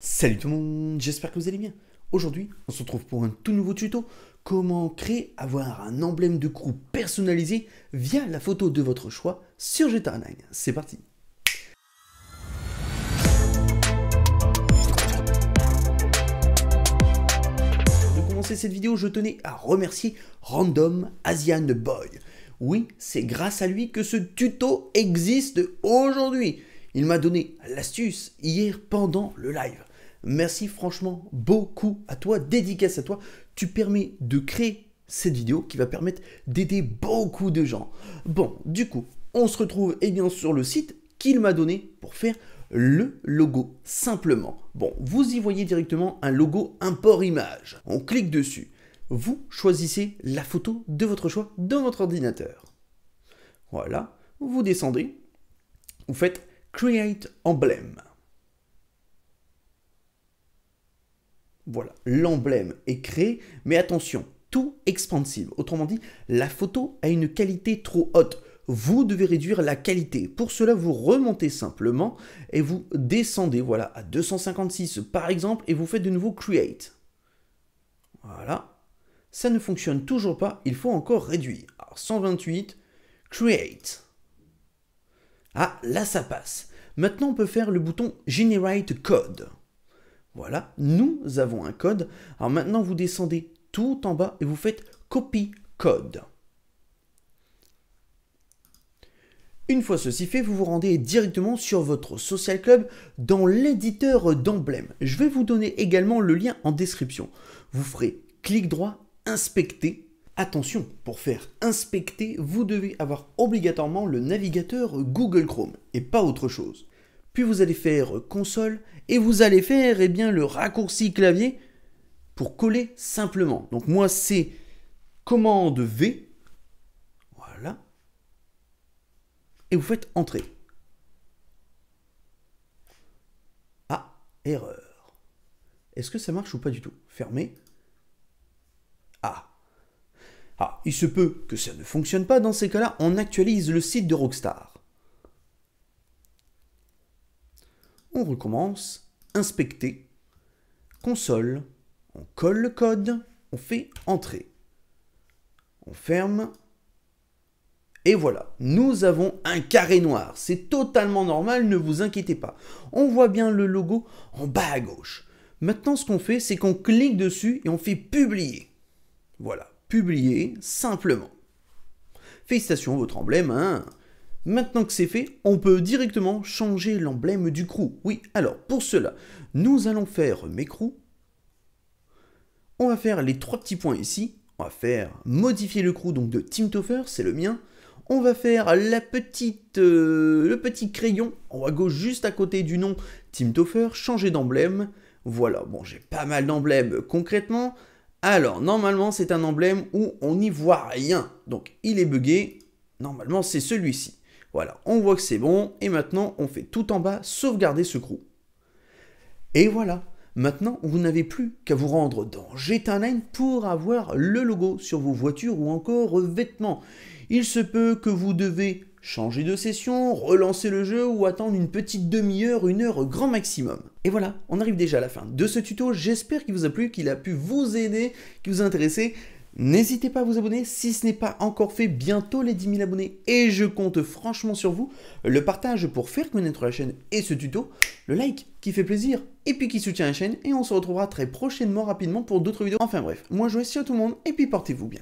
Salut tout le monde, j'espère que vous allez bien. Aujourd'hui, on se retrouve pour un tout nouveau tuto comment créer, avoir un emblème de crew personnalisé via la photo de votre choix sur GTA 9. C'est parti Pour commencer cette vidéo, je tenais à remercier Random Asian Boy. Oui, c'est grâce à lui que ce tuto existe aujourd'hui. Il m'a donné l'astuce hier pendant le live. Merci franchement beaucoup à toi, dédicace à toi. Tu permets de créer cette vidéo qui va permettre d'aider beaucoup de gens. Bon, du coup, on se retrouve eh bien, sur le site qu'il m'a donné pour faire le logo simplement. Bon, vous y voyez directement un logo import image. On clique dessus. Vous choisissez la photo de votre choix dans votre ordinateur. Voilà, vous descendez, vous faites Create Emblème ». Voilà, l'emblème est créé, mais attention, tout expansive. Autrement dit, la photo a une qualité trop haute. Vous devez réduire la qualité. Pour cela, vous remontez simplement et vous descendez voilà, à 256 par exemple et vous faites de nouveau Create. Voilà. Ça ne fonctionne toujours pas, il faut encore réduire. Alors 128, Create. Ah, là ça passe. Maintenant, on peut faire le bouton Generate Code. Voilà, nous avons un code. Alors maintenant, vous descendez tout en bas et vous faites copy code. Une fois ceci fait, vous vous rendez directement sur votre social club dans l'éditeur d'emblème. Je vais vous donner également le lien en description. Vous ferez clic droit, inspecter. Attention, pour faire inspecter, vous devez avoir obligatoirement le navigateur Google Chrome et pas autre chose puis vous allez faire console, et vous allez faire eh bien, le raccourci clavier pour coller simplement. Donc moi, c'est commande V, voilà, et vous faites entrer. Ah, erreur. Est-ce que ça marche ou pas du tout Fermez. Ah. Ah, il se peut que ça ne fonctionne pas. Dans ces cas-là, on actualise le site de Rockstar. on recommence, inspecter, console, on colle le code, on fait entrer. On ferme. Et voilà, nous avons un carré noir. C'est totalement normal, ne vous inquiétez pas. On voit bien le logo en bas à gauche. Maintenant, ce qu'on fait, c'est qu'on clique dessus et on fait publier. Voilà, publier simplement. Félicitations, votre emblème, hein Maintenant que c'est fait, on peut directement changer l'emblème du crew. Oui, alors pour cela, nous allons faire mes crews. On va faire les trois petits points ici. On va faire modifier le crew donc de Toffer, c'est le mien. On va faire la petite, euh, le petit crayon en haut à gauche juste à côté du nom Toffer, changer d'emblème. Voilà, bon j'ai pas mal d'emblèmes concrètement. Alors, normalement, c'est un emblème où on n'y voit rien. Donc, il est bugué. Normalement, c'est celui-ci. Voilà, on voit que c'est bon, et maintenant on fait tout en bas, sauvegarder ce crew. Et voilà, maintenant vous n'avez plus qu'à vous rendre dans 9 pour avoir le logo sur vos voitures ou encore vêtements. Il se peut que vous devez changer de session, relancer le jeu ou attendre une petite demi-heure, une heure grand maximum. Et voilà, on arrive déjà à la fin de ce tuto, j'espère qu'il vous a plu, qu'il a pu vous aider, qu'il vous a intéressé. N'hésitez pas à vous abonner si ce n'est pas encore fait, bientôt les 10 000 abonnés et je compte franchement sur vous. Le partage pour faire connaître la chaîne et ce tuto, le like qui fait plaisir et puis qui soutient la chaîne et on se retrouvera très prochainement rapidement pour d'autres vidéos. Enfin bref, moi je vous à tout le monde et puis portez-vous bien.